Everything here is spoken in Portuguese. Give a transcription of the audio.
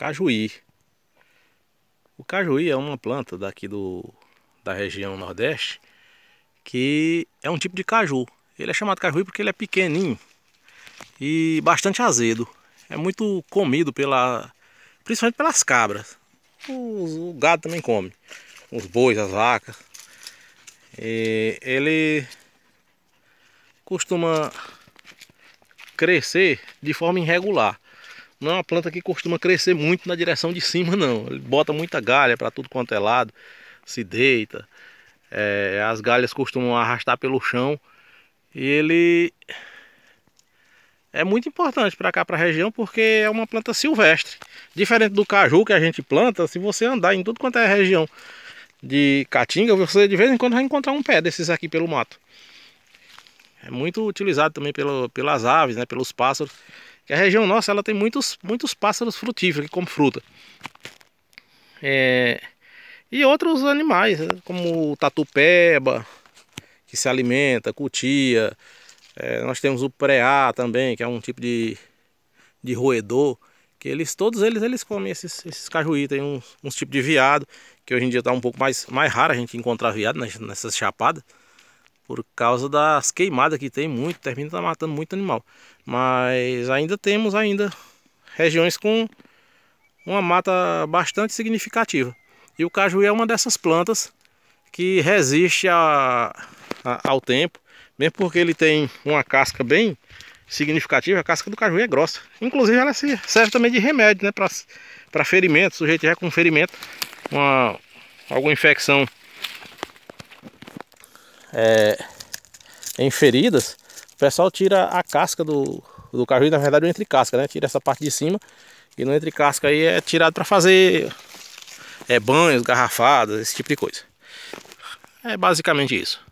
cajuí. O cajuí é uma planta daqui do, da região nordeste que é um tipo de caju. Ele é chamado cajuí porque ele é pequenininho e bastante azedo. É muito comido pela, principalmente pelas cabras. Os, o gado também come, os bois, as vacas. E ele costuma crescer de forma irregular não é uma planta que costuma crescer muito na direção de cima, não. Ele bota muita galha para tudo quanto é lado, se deita. É, as galhas costumam arrastar pelo chão. E ele é muito importante para cá, para a região, porque é uma planta silvestre. Diferente do caju que a gente planta, se você andar em tudo quanto é região de caatinga, você de vez em quando vai encontrar um pé desses aqui pelo mato. É muito utilizado também pelo, pelas aves, né, pelos pássaros. Que a região nossa ela tem muitos, muitos pássaros frutíferos que comem fruta. É, e outros animais, né? como o tatupeba, que se alimenta, cutia. É, nós temos o preá também, que é um tipo de, de roedor. Que eles, todos eles, eles comem esses, esses cajuí. Tem uns, uns tipos de viado, que hoje em dia está um pouco mais, mais raro a gente encontrar viado nessas chapadas por causa das queimadas que tem muito, termina tá matando muito animal. Mas ainda temos ainda regiões com uma mata bastante significativa. E o caju é uma dessas plantas que resiste a, a, ao tempo, mesmo porque ele tem uma casca bem significativa, a casca do caju é grossa. Inclusive ela serve também de remédio né, para ferimento, sujeito já com ferimento, uma, alguma infecção é, em feridas, o pessoal tira a casca do, do carvil, na verdade o entrecasca, né? Tira essa parte de cima e no entrecasca aí é tirado para fazer é, banhos, garrafadas, esse tipo de coisa. É basicamente isso.